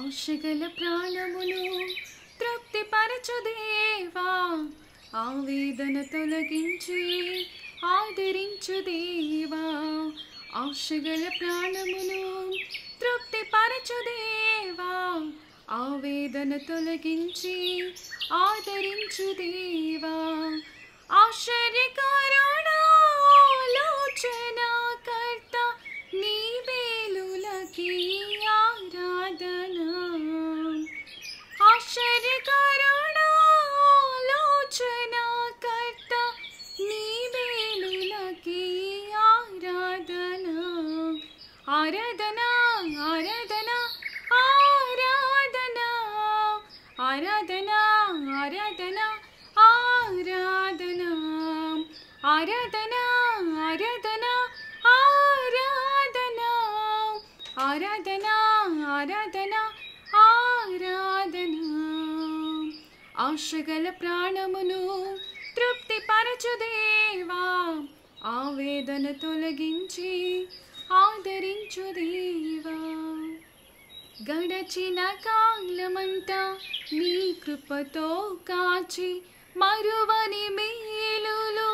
ఆశగల ప్రాణమును తృప్తిపరచు దేవా ఆవేదన తొలగించి ఆదరించు దేవా ఆశగల ప్రాణమును తృప్తిపరచు దేవా ఆవేదన తొలగించి ఆదరించు ोचना की आराधना आराधना आराधना आराधना आराधना आराधना आराधना आराधना आराधना ఆశగల ప్రాణమును తృప్తిపరచుదేవా ఆవేదన తొలగించి ఆదరించు దేవా గడచిన కాలమంతా నీ కృపతో కాచి మరువని మేలులు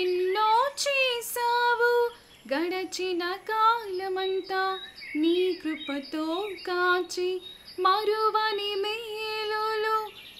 ఎన్నో చేసావు గడచిన కాలమంతా నీ కృపతో కాచి మరువని మేలు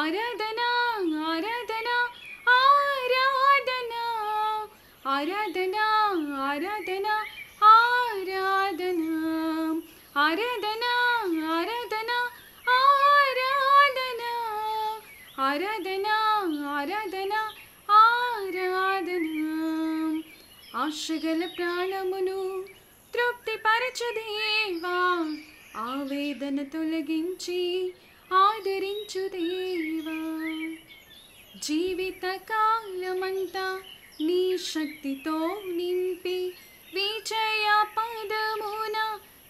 ആരാധന ആരാധന ആരാധന ആരാധന ആരാധന ആരാധന ആരാധന ആരാധന ആരാധന ആരാധന ആരാധന ఆరాధన ఆశగల ప్రాణమును ఆదరించు దేవా జీవిత కాలమంతా నీ శక్తితో నింపి విజయ పదమున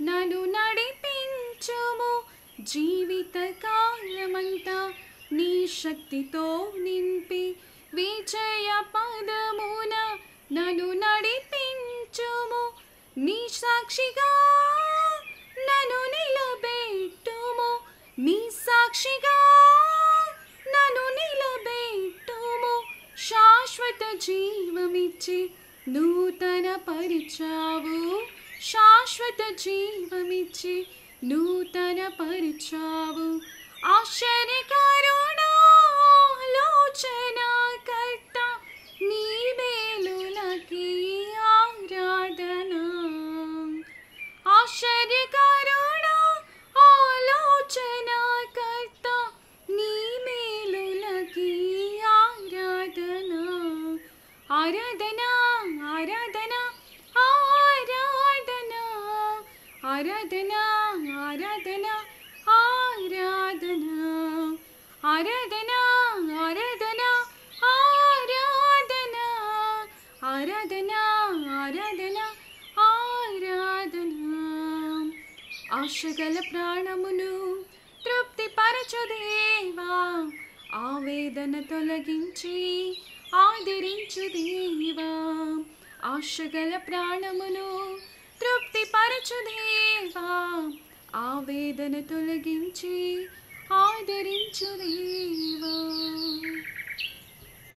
నను నడిపించుము జీవిత కాలమంతా నీ శక్తితో నింపి విజయ పదమున నను నడిపించుము నీ సాక్షిగా ಸಾಕ್ಷಿಗಾ ನಾನು ನಿಲ್ಲಬೇಟೋ ಶಾಶ್ವತ ಜೀವಮಿಚ್ಚೆ ನೂತನ ಪರಿಚಾವೋ ಶಾಶ್ವತ ಜೀವಮಿಚ್ಚೆ ನೂತನ ಪರಿಚಾವೋ ಆಶ್ಚರ್ಯ ಕರುಣ ಲೋಚನ ಕರ್ತ ನೀ ആരാധന ആരാധന ആരാധന ആരാധന ആരാധന ആരാധന ആരാധന ആരാധന ആരാധന ആരാധന ആരാധന ఆరాధన ఆశగల ప్రాణమును తృప్తిపరచు దేవా ആവേദന తొలగించి ఆదరించు దేవా ఆశగల ప్రాణమును తృప్తిపరచు దేవా ఆవేదన తొలగించి ఆదరించు దేవా